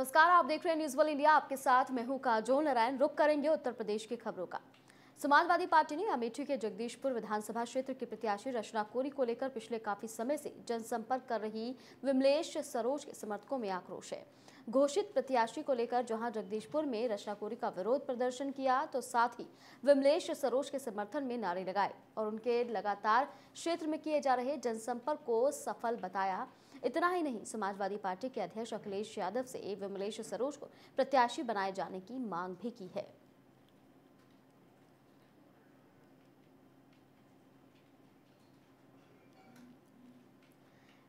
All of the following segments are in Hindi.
नमस्कार आप देख रहे हैं न्यूज वर्ल्ड इंडिया आपके साथ मैं हूं काजोल नारायण रुक करेंगे उत्तर प्रदेश की खबरों का समाजवादी पार्टी ने अमेठी के जगदीशपुर विधानसभा क्षेत्र की प्रत्याशी रचना कोरी को लेकर पिछले काफी समय से जनसंपर्क कर रही विमलेश सरोज के समर्थकों में आक्रोश है घोषित प्रत्याशी को लेकर जहां जगदीशपुर में रचनाकोरी का विरोध प्रदर्शन किया तो साथ ही विमलेश सरोज के समर्थन में नारे लगाए और उनके लगातार क्षेत्र में किए जा रहे जनसंपर्क को सफल बताया इतना ही नहीं समाजवादी पार्टी के अध्यक्ष अखिलेश यादव से विमलेश सरोज को प्रत्याशी बनाए जाने की मांग भी की है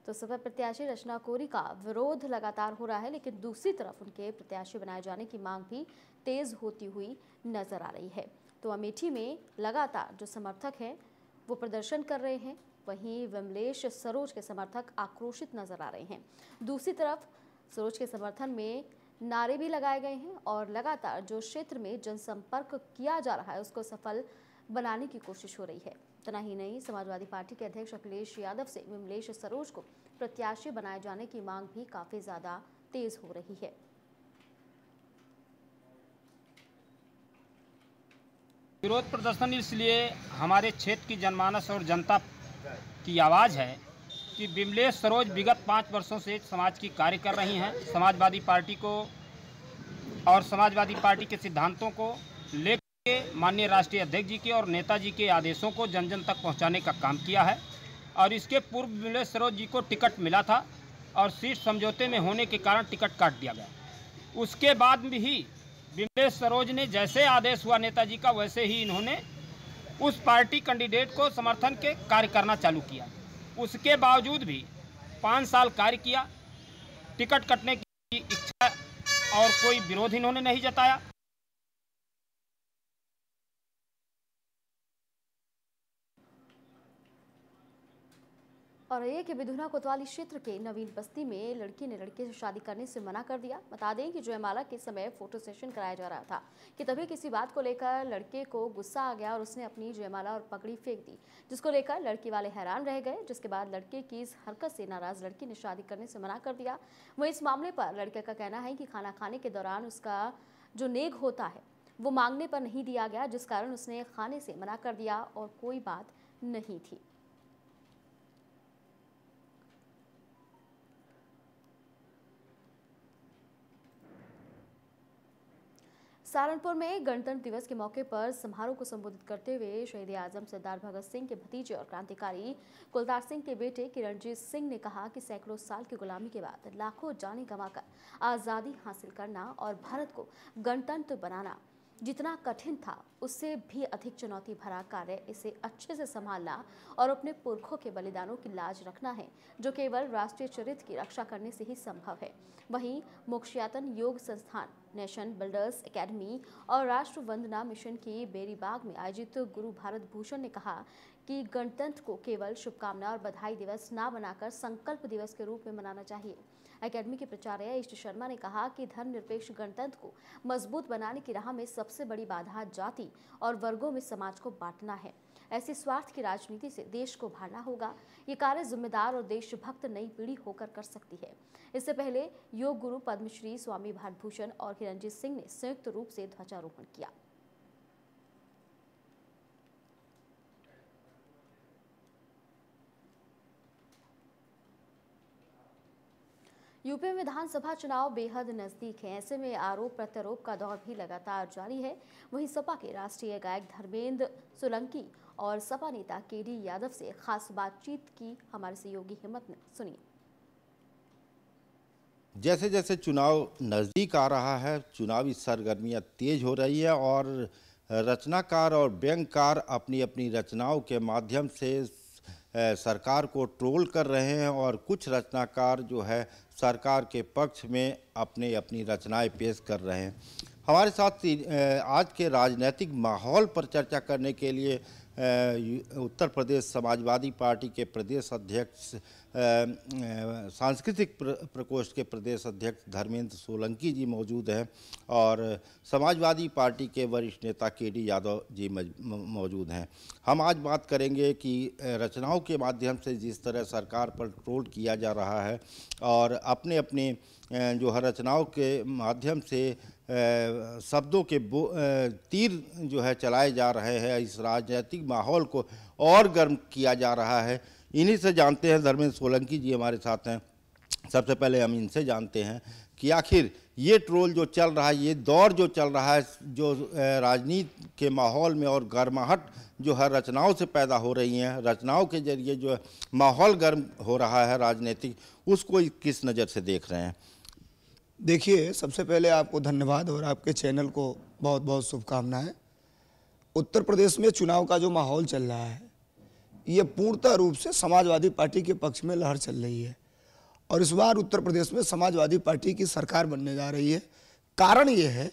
तो सपा प्रत्याशी रचना कोरी का विरोध लगातार हो रहा है लेकिन दूसरी तरफ उनके प्रत्याशी बनाए जाने की मांग भी तेज होती हुई नजर आ रही है तो अमेठी में लगातार जो समर्थक हैं वो प्रदर्शन कर रहे हैं वहीं विमलेश सरोज के समर्थक आक्रोशित नजर आ रहे हैं दूसरी तरफ सरोज के समर्थन में नारे भी लगाए गए हैं और लगातार जो क्षेत्र में जनसंपर्क किया जा रहा है उसको सफल बनाने की कोशिश हो रही है इतना ही नहीं समाजवादी पार्टी के अध्यक्ष अखिलेश यादव से विमलेश सरोज को प्रत्याशी बनाए जाने की मांग भी काफी ज्यादा तेज हो रही है विरोध प्रदर्शन इसलिए हमारे क्षेत्र की जनमानस और जनता की आवाज़ है कि विमलेश सरोज विगत पाँच वर्षों से समाज की कार्य कर रही हैं समाजवादी पार्टी को और समाजवादी पार्टी के सिद्धांतों को ले माननीय राष्ट्रीय अध्यक्ष जी के और नेताजी के आदेशों को जन जन तक पहुंचाने का काम किया है और इसके पूर्व विमलेश सरोज जी को टिकट मिला था और सीट समझौते में होने के कारण टिकट काट दिया गया उसके बाद भी विमलेश सरोज ने जैसे आदेश हुआ नेताजी का वैसे ही इन्होंने उस पार्टी कैंडिडेट को समर्थन के कार्य करना चालू किया उसके बावजूद भी पाँच साल कार्य किया टिकट कटने की इच्छा और कोई विरोध इन्होंने नहीं जताया और ये कि बिधुना कोतवाली क्षेत्र के नवीन बस्ती में लड़की ने लड़के से शादी करने से मना कर दिया बता दें कि जयमाला के समय फोटो सेशन कराया जा रहा था कि तभी किसी बात को लेकर लड़के को गुस्सा आ गया और उसने अपनी जयमाला और पगड़ी फेंक दी जिसको लेकर लड़की वाले हैरान रह गए जिसके बाद लड़के की इस हरकत से नाराज लड़की ने शादी करने से मना कर दिया वह इस मामले पर लड़के का कहना है कि खाना खाने के दौरान उसका जो नेग होता है वो मांगने पर नहीं दिया गया जिस कारण उसने खाने से मना कर दिया और कोई बात नहीं थी सहारनपुर में गणतंत्र दिवस के मौके पर समारोह को संबोधित करते हुए शहीद आजम सरदार भगत सिंह के भतीजे और क्रांतिकारी कुलदार सिंह के बेटे किरणजीत सिंह ने कहा कि सैकड़ों साल की गुलामी के बाद लाखों जाने गंवाकर आज़ादी हासिल करना और भारत को गणतंत्र बनाना जितना कठिन था उससे भी अधिक चुनौती भरा कार्य इसे अच्छे से संभालना और अपने पुरखों के बलिदानों की लाज रखना है जो केवल राष्ट्रीय चरित्र की रक्षा करने से ही संभव है वहीं मोक्षयातन योग संस्थान नेशन बिल्डर्स एकेडमी और राष्ट्र वंदना मिशन की बेरीबाग में आयोजित गुरु भारत भूषण ने कहा कि गणतंत्र को केवल शुभकामना और बधाई दिवस ना बनाकर संकल्प दिवस के रूप में मनाना चाहिए अकेडमी के प्राचार्य ईस्ट शर्मा ने कहा कि धर्मनिरपेक्ष गणतंत्र को मजबूत बनाने की राह में सबसे बड़ी बाधा जाति और वर्गों में समाज को बांटना है ऐसी स्वार्थ की राजनीति से देश को भरना होगा ये कार्य जिम्मेदार और देशभक्त नई पीढ़ी होकर कर सकती है इससे पहले योग गुरु पद्मश्री स्वामी भारतभूषण और किरणजीत सिंह ने संयुक्त रूप से ध्वजारोहण किया यूपी में विधानसभा चुनाव बेहद नजदीक है ऐसे में आरोप प्रत्यारोप का दौर भी लगातार जारी है वहीं सपा के राष्ट्रीय गायक धर्मेंद्र सोलंकी और सपा नेता के डी यादव से खास बातचीत की हमारे सहयोगी हिम्मत ने सुनिए जैसे जैसे चुनाव नज़दीक आ रहा है चुनावी सरगर्मियां तेज हो रही है और रचनाकार और व्यंगकार अपनी अपनी रचनाओं के माध्यम से सरकार को ट्रोल कर रहे हैं और कुछ रचनाकार जो है सरकार के पक्ष में अपने अपनी रचनाएं पेश कर रहे हैं हमारे साथ आज के राजनीतिक माहौल पर चर्चा करने के लिए उत्तर प्रदेश समाजवादी पार्टी के प्रदेश अध्यक्ष सांस्कृतिक प्रकोष्ठ के प्रदेश अध्यक्ष धर्मेंद्र सोलंकी जी मौजूद हैं और समाजवादी पार्टी के वरिष्ठ नेता के डी यादव जी मौजूद हैं हम आज बात करेंगे कि रचनाओं के माध्यम से जिस तरह सरकार पर ट्रोल किया जा रहा है और अपने अपने जो है रचनाओं के माध्यम से शब्दों के तीर जो है चलाए जा रहे हैं इस राजनीतिक माहौल को और गर्म किया जा रहा है इन्हीं से जानते हैं धर्मेंद्र सोलंकी जी हमारे साथ हैं सबसे पहले हम इनसे जानते हैं कि आखिर ये ट्रोल जो चल रहा है ये दौर जो चल रहा है जो राजनीति के माहौल में और गर्माहट जो है रचनाओं से पैदा हो रही हैं रचनाओं के जरिए जो माहौल गर्म हो रहा है राजनीतिक उसको किस नज़र से देख रहे हैं देखिए सबसे पहले आपको धन्यवाद और आपके चैनल को बहुत बहुत शुभकामनाएं उत्तर प्रदेश में चुनाव का जो माहौल चल रहा है ये पूर्णतः रूप से समाजवादी पार्टी के पक्ष में लहर चल रही है और इस बार उत्तर प्रदेश में समाजवादी पार्टी की सरकार बनने जा रही है कारण ये है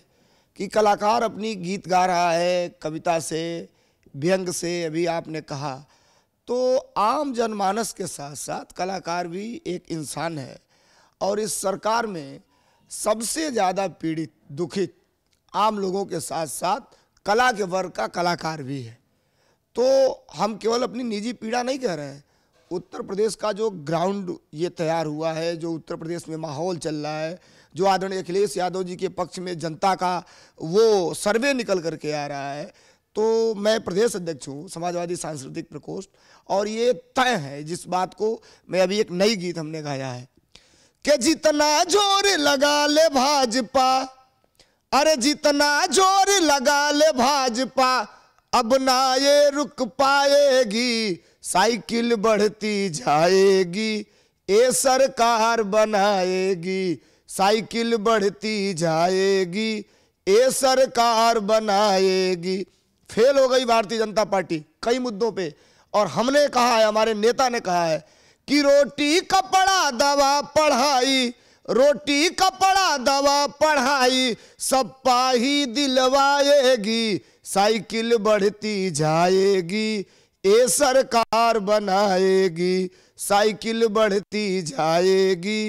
कि कलाकार अपनी गीत गा रहा है कविता से व्यंग से अभी आपने कहा तो आम जनमानस के साथ साथ कलाकार भी एक इंसान है और इस सरकार में सबसे ज़्यादा पीड़ित दुखित आम लोगों के साथ साथ कला के वर्ग का कलाकार भी है तो हम केवल अपनी निजी पीड़ा नहीं कह रहे हैं उत्तर प्रदेश का जो ग्राउंड ये तैयार हुआ है जो उत्तर प्रदेश में माहौल चल रहा है जो आदरणीय अखिलेश यादव जी के पक्ष में जनता का वो सर्वे निकल करके आ रहा है तो मैं प्रदेश अध्यक्ष हूँ समाजवादी सांस्कृतिक प्रकोष्ठ और ये तय है जिस बात को मैं अभी एक नई गीत हमने गाया है के जितना जोर लगा ले भाजपा अरे जितना जोर लगा ले भाजपा अब ना ये रुक पाएगी साइकिल बढ़ती जाएगी ये सरकार बनाएगी साइकिल बढ़ती जाएगी ये सरकार बनाएगी फेल हो गई भारतीय जनता पार्टी कई मुद्दों पे और हमने कहा है हमारे नेता ने कहा है कि रोटी कपड़ा दवा पढ़ाई रोटी कपड़ा दवा पढ़ाई सब पाही दिलवाएगी साइकिल बढ़ती जाएगी ए सरकार बनाएगी साइकिल बढ़ती जाएगी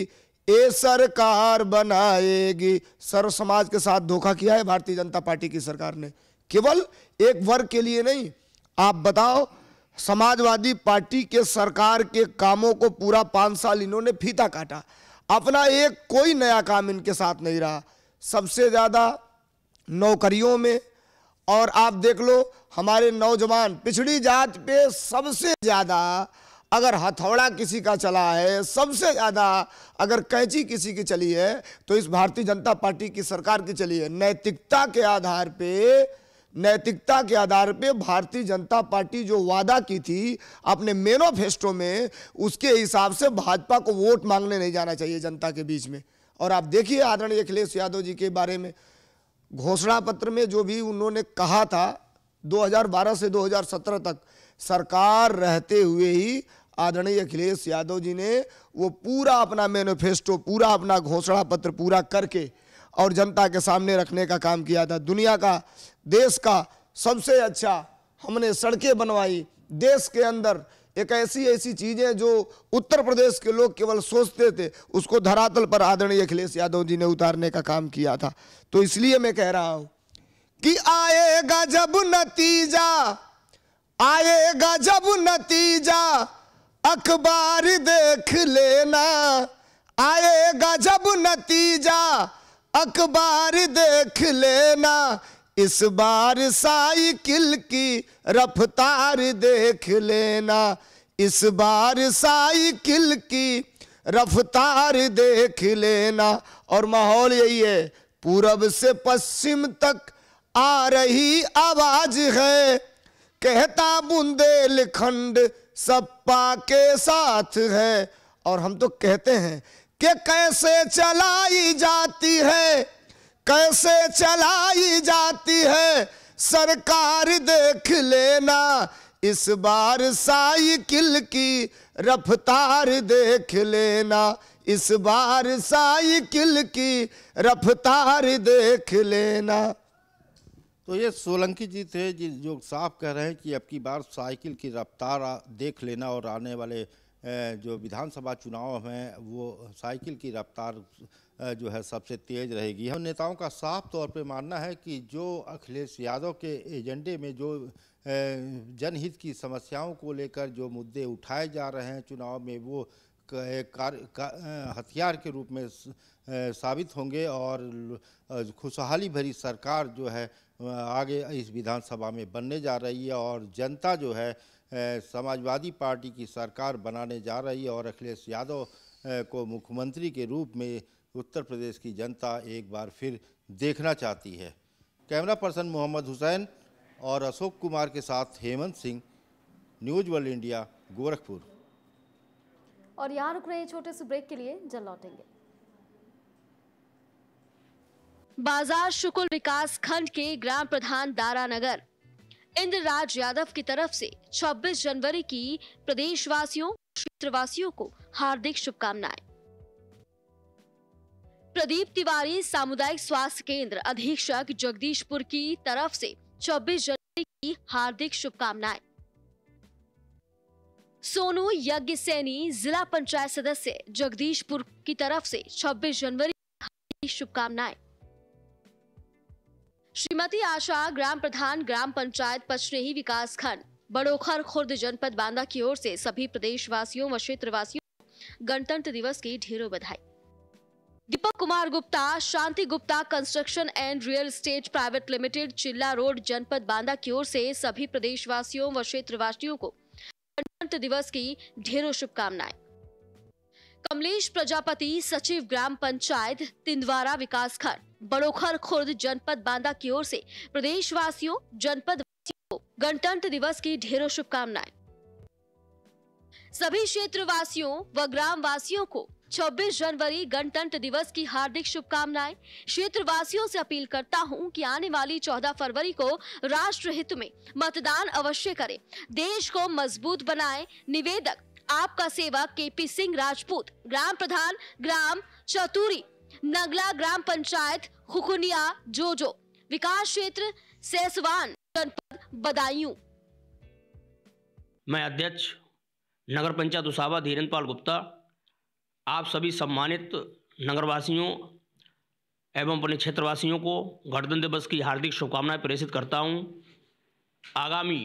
ए सरकार बनाएगी सर्व समाज के साथ धोखा किया है भारतीय जनता पार्टी की सरकार ने केवल एक वर्ग के लिए नहीं आप बताओ समाजवादी पार्टी के सरकार के कामों को पूरा पाँच साल इन्होंने फीता काटा अपना एक कोई नया काम इनके साथ नहीं रहा सबसे ज़्यादा नौकरियों में और आप देख लो हमारे नौजवान पिछड़ी जात पे सबसे ज़्यादा अगर हथौड़ा किसी का चला है सबसे ज़्यादा अगर कैंची किसी की चली है तो इस भारतीय जनता पार्टी की सरकार की चली है नैतिकता के आधार पर नैतिकता के आधार पे भारतीय जनता पार्टी जो वादा की थी अपने मैनोफेस्टो में उसके हिसाब से भाजपा को वोट मांगने नहीं जाना चाहिए जनता के बीच में और आप देखिए आदरणीय अखिलेश यादव जी के बारे में घोषणा पत्र में जो भी उन्होंने कहा था 2012 से 2017 तक सरकार रहते हुए ही आदरणीय अखिलेश यादव जी ने वो पूरा अपना मैनोफेस्टो पूरा अपना घोषणा पत्र पूरा करके और जनता के सामने रखने का काम किया था दुनिया का देश का सबसे अच्छा हमने सड़कें बनवाई देश के अंदर एक ऐसी ऐसी चीज़ें जो उत्तर प्रदेश के लोग केवल सोचते थे उसको धरातल पर आदरणीय अखिलेश यादव जी ने उतारने का काम किया था तो इसलिए मैं कह रहा हूं कि आएगा जब नतीजा आएगा जब नतीजा अखबार देख लेना आएगा जब नतीजा अखबार देख लेना इस बार साइकिल की रफ्तार देख लेना इस बार साइकिल की रफ्तार देख लेना और माहौल यही है पूरब से पश्चिम तक आ रही आवाज है कहता बुंदेलखंड सप्पा के साथ है और हम तो कहते हैं कि कैसे चलाई जाती है कैसे चलाई जाती है सरकार देख लेना इस बार साइकिल की रफ्तार देख लेना इस बार साइकिल की रफ्तार देख लेना तो ये सोलंकी जी थे जो साफ कह रहे हैं कि अब की बार साइकिल की रफ्तार देख लेना और आने वाले जो विधानसभा चुनाव हैं वो साइकिल की रफ्तार जो है सबसे तेज़ रहेगी हम नेताओं का साफ तौर पे मानना है कि जो अखिलेश यादव के एजेंडे में जो जनहित की समस्याओं को लेकर जो मुद्दे उठाए जा रहे हैं चुनाव में वो कार्य का, हथियार के रूप में साबित होंगे और खुशहाली भरी सरकार जो है आगे इस विधानसभा में बनने जा रही है और जनता जो है समाजवादी पार्टी की सरकार बनाने जा रही है और अखिलेश यादव को मुख्यमंत्री के रूप में उत्तर प्रदेश की जनता एक बार फिर देखना चाहती है कैमरा पर्सन मोहम्मद हुसैन और अशोक कुमार के साथ Hemant Singh news world India Gorakhpur और यहाँ रुक रहे छोटे से ब्रेक के लिए जल लौटेंगे बाजार शुक्ल विकास खंड के ग्राम प्रधान दारा नगर इंद्र राज यादव की तरफ से 26 जनवरी की प्रदेशवासियों क्षेत्रवासियों को हार्दिक शुभकामनाएं प्रदीप तिवारी सामुदायिक स्वास्थ्य केंद्र अधीक्षक जगदीशपुर की तरफ से 26 जनवरी की हार्दिक शुभकामनाएं सोनू यज्ञ सैनी जिला पंचायत सदस्य जगदीशपुर की तरफ से 26 जनवरी की शुभकामनाएं श्रीमती आशा ग्राम प्रधान ग्राम पंचायत पचरेही विकास खंड बड़ोखर खुर्द जनपद बांदा की ओर से सभी प्रदेशवासियों व क्षेत्रवासियों गणतंत्र दिवस की ढेरों बधाई Deepak Kumar Gupta Shanti Gupta construction and real estate private limited Chilla road जनपद बांदा की ओर से सभी प्रदेशवासियों व क्षेत्रवासियों को गणतंत्र दिवस की ढेरों शुभकामनाएं कमलेश प्रजापति सचिव ग्राम पंचायत तिंदवारा विकास खंड बड़ोखर खुर्द जनपद बांदा की ओर से प्रदेश वासियों जनपद वासियों को गणतंत्र दिवस की ढेरों शुभकामनाएं सभी क्षेत्र वासियों व वा ग्राम वासियों को 26 जनवरी गणतंत्र दिवस की हार्दिक शुभकामनाएं क्षेत्र वासियों से अपील करता हूं कि आने वाली 14 फरवरी को राष्ट्र हित में मतदान अवश्य करें देश को मजबूत बनाएं निवेदक आपका सेवा केपी सिंह राजपूत ग्राम प्रधान ग्राम चतुरी नगला ग्राम पंचायत हुकुनिया जोजो विकास क्षेत्र सेसवान जनपद बदायूं मैं अध्यक्ष नगर पंचायत उसावा धीरेन्द्र पाल गुप्ता आप सभी सम्मानित नगरवासियों एवं अपने क्षेत्रवासियों को गणतंत्र दिवस की हार्दिक शुभकामनाएं प्रेषित करता हूं। आगामी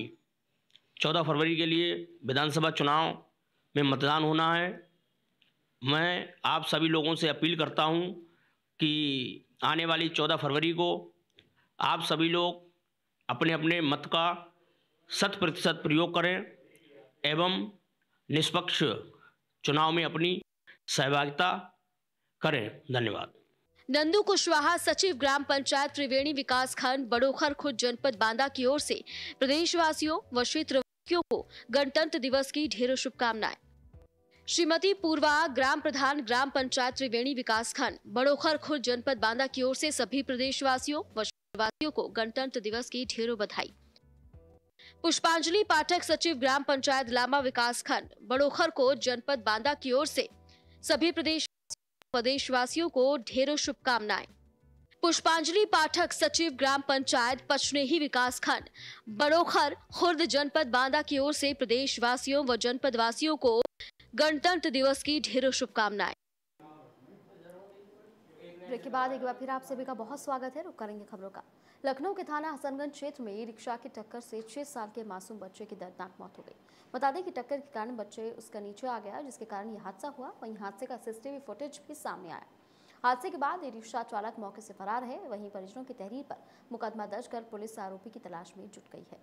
14 फरवरी के लिए विधानसभा चुनाव में मतदान होना है मैं आप सभी लोगों से अपील करता हूं कि आने वाली चौदह फरवरी को आप सभी लोग अपने अपने मत का शत प्रतिशत प्रयोग करें एवं निष्पक्ष चुनाव में अपनी सहभागिता करें धन्यवाद नंदू कुशवाहा सचिव ग्राम पंचायत त्रिवेणी विकास खंड बड़ोखर खुद जनपद बांदा की ओर से प्रदेशवासियों व क्षेत्रवासियों को गणतंत्र दिवस की ढेरों शुभकामनाएं श्रीमती पूर्वा ग्राम प्रधान ग्राम पंचायत त्रिवेणी विकास खंड बड़ोखर खुर्द जनपद बांदा की ओर से सभी प्रदेशवासियों शहरवासियों को गणतंत्र दिवस की ढेरों बधाई पुष्पांजलि पाठक सचिव ग्राम पंचायत लामा विकास खंड बड़ोखर को जनपद बांदा की ओर से सभी प्रदेश प्रदेशवासियों को ढेरों शुभकामनाएं पुष्पांजलि पाठक सचिव ग्राम पंचायत पचनेही विकास खंड बड़ोखर खुर्द जनपद बांदा की ओर से प्रदेशवासियों व जनपद वासियों को गणतंत्र दिवस की ढेरों शुभकामनाएं ब्रेक के बाद एक बार फिर आप सभी का बहुत स्वागत है रुक करेंगे खबरों का लखनऊ के थाना हसनगंज क्षेत्र में रिक्शा की टक्कर से छह साल के मासूम बच्चे की दर्दनाक मौत हो गई बता दें कि टक्कर के कारण बच्चे उसका नीचे आ गया जिसके कारण यह हादसा हुआ वहीं हादसे का सीसीटीवी फुटेज भी सामने आया हादसे के बाद रिक्शा चालक मौके से फरार है वहीं परिजनों की तहरीर पर मुकदमा दर्ज कर पुलिस आरोपी की तलाश में जुट गई है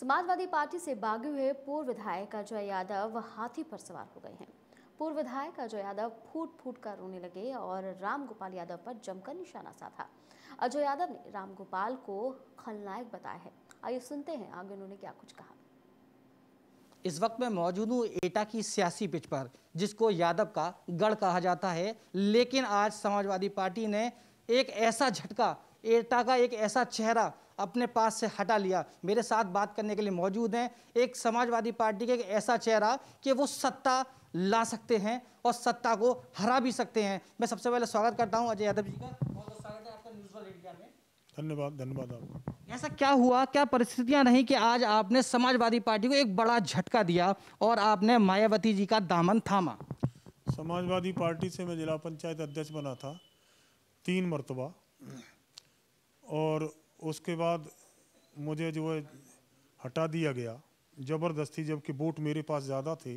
समाजवादी पार्टी से बागी हुए पूर्व विधायक अजय यादव हाथी पर सवार हो गए हैं पूर्व विधायक अजय यादव फूट फूट कर रोने लगे और रामगोपाल यादव पर जमकर निशाना साधा अजय यादव ने राम को खलनायक बताया है आइए सुनते हैं आगे उन्होंने क्या कुछ कहा इस वक्त मैं मौजूद हूँ एटा की सियासी पिच पर जिसको यादव का गढ़ कहा जाता है लेकिन आज समाजवादी पार्टी ने एक ऐसा झटका एटा का एक ऐसा चेहरा अपने पास से हटा लिया मेरे साथ बात करने के लिए मौजूद हैं एक समाजवादी पार्टी के एक ऐसा चेहरा कि वो सत्ता ला सकते हैं और सत्ता को हरा भी सकते हैं मैं सबसे पहले स्वागत करता हूँ अजय यादव जी का बहुत स्वागत है आपका न्यूज़ इंडिया में धन्यवाद धन्यवाद आपका ऐसा क्या हुआ क्या परिस्थितियां रही कि आज आपने समाजवादी पार्टी को एक बड़ा झटका दिया और आपने मायावती जी का दामन थामा समाजवादी पार्टी से मैं जिला पंचायत अध्यक्ष बना था तीन मरतबा और उसके बाद मुझे जो है हटा दिया गया ज़बरदस्ती जबकि वोट मेरे पास ज़्यादा थे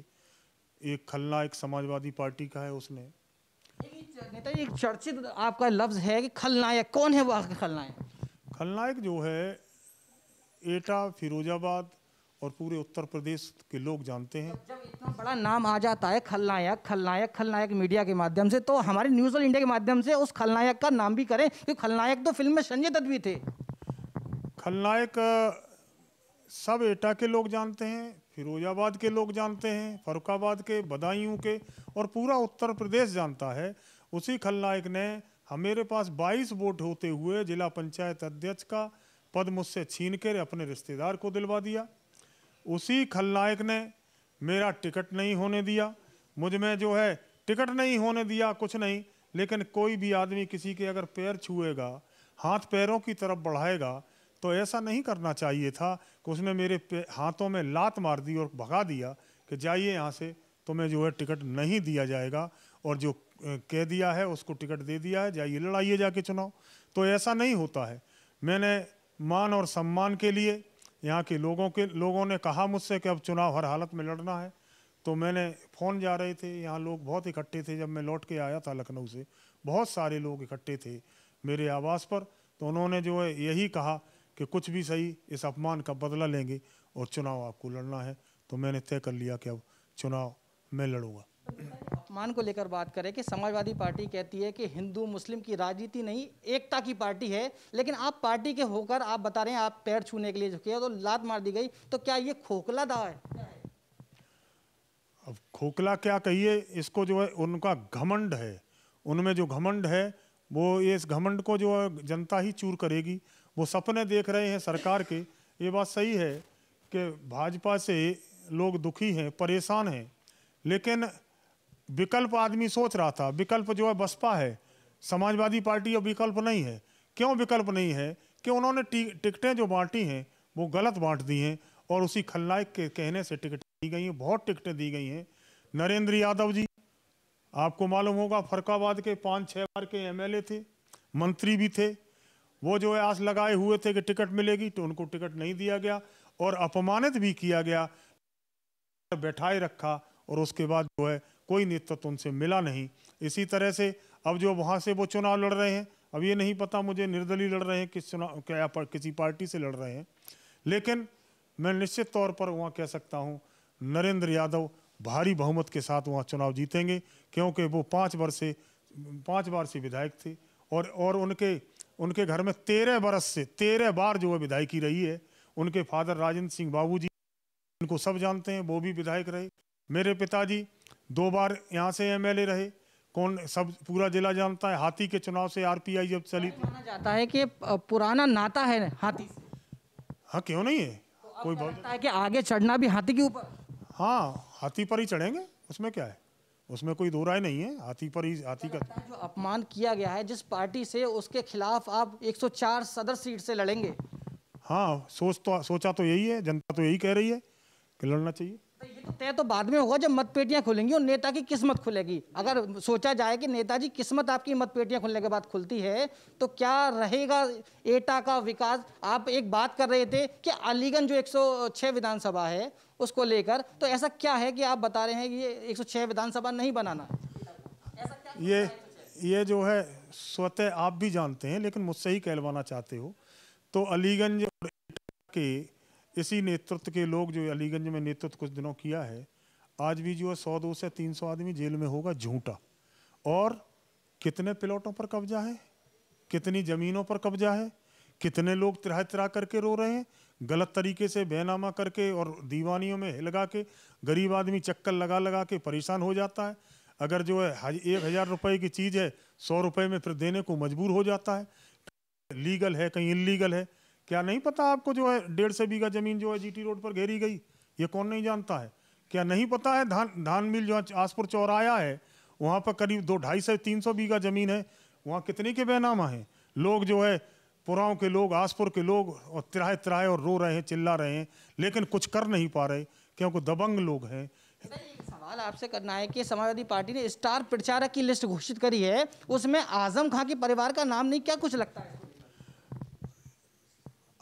एक खलना एक समाजवादी पार्टी का है उसने नेता एक चर्चित आपका लफ्ज़ है कि खलनायक कौन है वह खलनायक खलनायक जो है एटा फिरोजाबाद और पूरे उत्तर प्रदेश के लोग जानते हैं जब इतना बड़ा नाम आ जाता है खलनायक खलनायक खलनायक मीडिया के माध्यम से तो हमारे न्यूज़ ऑल इंडिया के माध्यम से उस खलनायक का नाम भी करें क्योंकि खलनायक तो फिल्म में संजय दत्त भी थे खलनायक सब एटा के लोग जानते हैं फिरोजाबाद के लोग जानते हैं फरुखाबाद के बदायूं के और पूरा उत्तर प्रदेश जानता है उसी खलनायक ने हमारे पास 22 वोट होते हुए जिला पंचायत अध्यक्ष का पद मुझसे छीन कर अपने रिश्तेदार को दिलवा दिया उसी खलनायक ने मेरा टिकट नहीं होने दिया मुझ में जो है टिकट नहीं होने दिया कुछ नहीं लेकिन कोई भी आदमी किसी के अगर पैर छुएगा हाथ पैरों की तरफ बढ़ाएगा तो ऐसा नहीं करना चाहिए था कि उसने मेरे हाथों में लात मार दी और भगा दिया कि जाइए यहाँ से तुम्हें जो है टिकट नहीं दिया जाएगा और जो कह दिया है उसको टिकट दे दिया है जाइए लड़ाइए जाके चुनाव तो ऐसा नहीं होता है मैंने मान और सम्मान के लिए यहाँ के लोगों के लोगों ने कहा मुझसे कि अब चुनाव हर हालत में लड़ना है तो मैंने फ़ोन जा रहे थे यहाँ लोग बहुत इकट्ठे थे जब मैं लौट के आया था लखनऊ से बहुत सारे लोग इकट्ठे थे मेरे आवास पर तो उन्होंने जो है यही कहा कि कुछ भी सही इस अपमान का बदला लेंगे और चुनाव आपको लड़ना है तो मैंने तय कर लिया कि अब चुनाव मैं लड़ूंगा अपमान को लेकर बात करें कि समाजवादी पार्टी कहती है कि हिंदू मुस्लिम की राजनीति नहीं एकता की पार्टी है लेकिन आप पार्टी के होकर आप बता रहे हैं आप पैर छूने के लिए झुके तो लात मार दी गई तो क्या ये खोखला दावा है अब खोखला क्या कहिए इसको जो है उनका घमंड है उनमें जो घमंड है वो इस घमंड को जो जनता ही चूर करेगी वो सपने देख रहे हैं सरकार के ये बात सही है कि भाजपा से लोग दुखी हैं परेशान हैं लेकिन विकल्प आदमी सोच रहा था विकल्प जो है बसपा है समाजवादी पार्टी अब विकल्प नहीं है क्यों विकल्प नहीं है कि उन्होंने टिकटें जो बांटी हैं वो गलत बांट दी हैं और उसी खलनायक के कहने से टिकट दी गई हैं बहुत टिकटें दी गई हैं नरेंद्र यादव जी आपको मालूम होगा फरकाबाद के पाँच छः बार के एमएलए थे मंत्री भी थे वो जो है आस लगाए हुए थे कि टिकट मिलेगी तो उनको टिकट नहीं दिया गया और अपमानित भी किया गया बैठाए रखा और उसके बाद जो है कोई नेतृत्व उनसे मिला नहीं इसी तरह से अब जो वहाँ से वो चुनाव लड़ रहे हैं अब ये नहीं पता मुझे निर्दलीय लड़ रहे हैं किस चुनाव क्या पर, किसी पार्टी से लड़ रहे हैं लेकिन मैं निश्चित तौर पर वहाँ कह सकता हूँ नरेंद्र यादव भारी बहुमत के साथ वहाँ चुनाव जीतेंगे क्योंकि वो पाँच वर्ष से पाँच बार से विधायक थे और और उनके उनके घर में तेरह बरस से तेरह बार जो है विधायकी रही है उनके फादर राजेंद्र सिंह बाबू जी इनको सब जानते हैं वो भी विधायक रहे मेरे पिताजी दो बार यहाँ से एमएलए रहे कौन सब पूरा जिला जानता है हाथी के चुनाव से आरपीआई जब चली माना जाता है कि पुराना नाता है हाथी हाँ क्यों नहीं है तो कोई बात है कि आगे चढ़ना भी हाथी के ऊपर हाँ हाथी पर ही चढ़ेंगे उसमें क्या है उसमें कोई दो राय नहीं है हाथी पर ही हाथी का जो अपमान किया गया है जिस पार्टी से उसके खिलाफ आप 104 सदर सीट से लड़ेंगे हाँ सोच तो सोचा तो यही है जनता तो यही कह रही है कि लड़ना चाहिए तो तय तो बाद में होगा जब मतपेटियां खुलेंगी और नेता की किस्मत खुलेगी अगर सोचा जाए कि नेताजी किस्मत आपकी मतपेटियां खुलने के बाद खुलती है तो क्या रहेगा एटा का विकास आप एक बात कर रहे थे कि अलीगंज जो 106 विधानसभा है उसको लेकर तो ऐसा क्या है कि आप बता रहे हैं कि ये 106 विधानसभा नहीं बनाना ये ये जो है स्वतः आप भी जानते हैं लेकिन मुझसे ही कहलवाना चाहते हो तो अलीगंज और के इसी नेतृत्व के लोग जो अलीगंज में नेतृत्व कुछ दिनों किया है आज भी जो है सौ दो से तीन सौ आदमी जेल में होगा झूठा और कितने प्लॉटों पर कब्जा है कितनी ज़मीनों पर कब्जा है कितने लोग तिरा तिरा करके रो रहे हैं गलत तरीके से बेनामा करके और दीवानियों में लगा के गरीब आदमी चक्कर लगा लगा के परेशान हो जाता है अगर जो है हाँ एक हज़ार रुपये की चीज़ है सौ रुपये में फिर देने को मजबूर हो जाता है लीगल है कहीं इलीगल है क्या नहीं पता आपको जो है डेढ़ से बीघा ज़मीन जो है जीटी रोड पर घेरी गई ये कौन नहीं जानता है क्या नहीं पता है धान धान मिल जो आसपुर चौराया है वहाँ पर करीब दो ढाई से तीन सौ बीघा ज़मीन है वहाँ कितने के बेनामा हैं लोग जो है पुराओं के लोग आसपुर के लोग और तिराहे तिराहे और रो रहे हैं चिल्ला रहे हैं लेकिन कुछ कर नहीं पा रहे क्योंकि दबंग लोग हैं सवाल आपसे करना है कि समाजवादी पार्टी ने स्टार प्रचारक की लिस्ट घोषित करी है उसमें आजम खां के परिवार का नाम नहीं क्या कुछ लगता है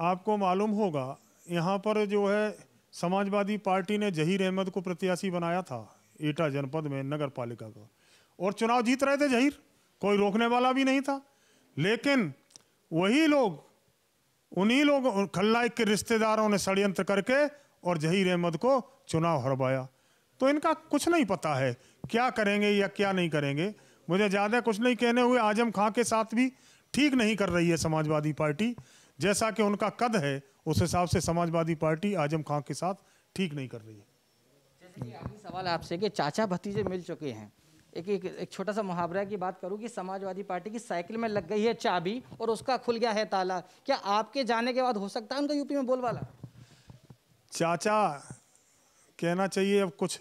आपको मालूम होगा यहाँ पर जो है समाजवादी पार्टी ने जहीर अहमद को प्रत्याशी बनाया था एटा जनपद में नगर पालिका का और चुनाव जीत रहे थे जहीर कोई रोकने वाला भी नहीं था लेकिन वही लोग उन्हीं लोग खलनायक के रिश्तेदारों ने षडयंत्र करके और जहीर अहमद को चुनाव हरवाया तो इनका कुछ नहीं पता है क्या करेंगे या क्या नहीं करेंगे मुझे ज़्यादा कुछ नहीं कहने हुए आजम खां के साथ भी ठीक नहीं कर रही है समाजवादी पार्टी जैसा कि उनका कद है उस हिसाब से समाजवादी पार्टी आजम खां के साथ ठीक नहीं कर रही है जैसे कि सवाल आपसे कि चाचा भतीजे मिल चुके हैं एक एक, एक छोटा सा मुहावरा की बात करूँ कि समाजवादी पार्टी की साइकिल में लग गई है चाबी और उसका खुल गया है ताला क्या आपके जाने के बाद हो सकता है उनका यूपी में बोलवाला चाचा कहना चाहिए अब कुछ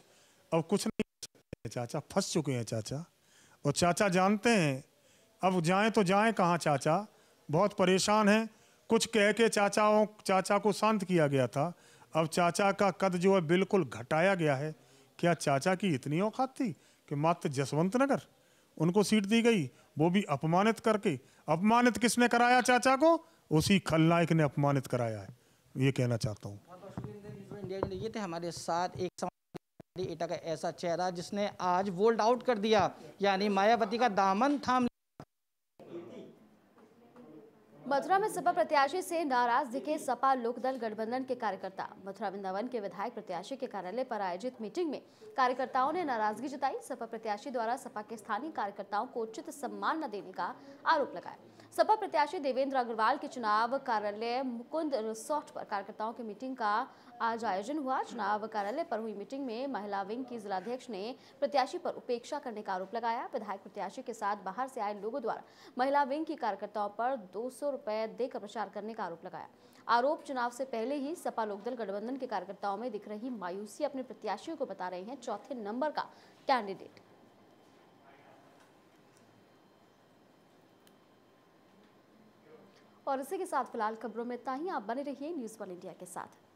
अब कुछ नहीं चाचा फंस चुके हैं चाचा और चाचा जानते हैं अब जाएं तो जाएं कहाँ चाचा बहुत परेशान हैं कुछ कह के चाचाओं चाचा को शांत किया गया था अब चाचा का कद जो है बिल्कुल घटाया गया है क्या चाचा की इतनी औकात थी कि मात्र जसवंत नगर उनको सीट दी गई वो भी अपमानित करके अपमानित किसने कराया चाचा को उसी खलनायक ने अपमानित कराया है ये कहना चाहता हूँ ये थे हमारे साथ एक एटा का ऐसा चेहरा जिसने आज वोल्ड आउट कर दिया यानी मायावती का दामन थाम मथुरा में सपा प्रत्याशी से नाराज दिखे सपा लोकदल गठबंधन के कार्यकर्ता मथुरा वृंदावन के विधायक प्रत्याशी के कार्यालय पर आयोजित मीटिंग में कार्यकर्ताओं ने नाराजगी जताई सपा प्रत्याशी द्वारा सपा के स्थानीय कार्यकर्ताओं को उचित सम्मान न देने का आरोप लगाया सपा प्रत्याशी देवेंद्र अग्रवाल के चुनाव कार्यालय मुकुंद रिसोर्ट पर कार्यकर्ताओं की मीटिंग का आज आयोजन हुआ चुनाव कार्यालय पर हुई मीटिंग में महिला विंग की जिलाध्यक्ष ने प्रत्याशी पर उपेक्षा करने का आरोप लगाया विधायक प्रत्याशी के साथ बाहर से आए लोगों द्वारा महिला विंग की कार्यकर्ताओं पर दो सौ देकर प्रचार करने का आरोप लगाया आरोप चुनाव से पहले ही सपा लोकदल गठबंधन के कार्यकर्ताओं में दिख रही मायूसी अपने प्रत्याशियों को बता रहे हैं चौथे नंबर का कैंडिडेट और इसी के साथ फिलहाल खबरों में इतना ही आप बने रहिए न्यूज़ वन इंडिया के साथ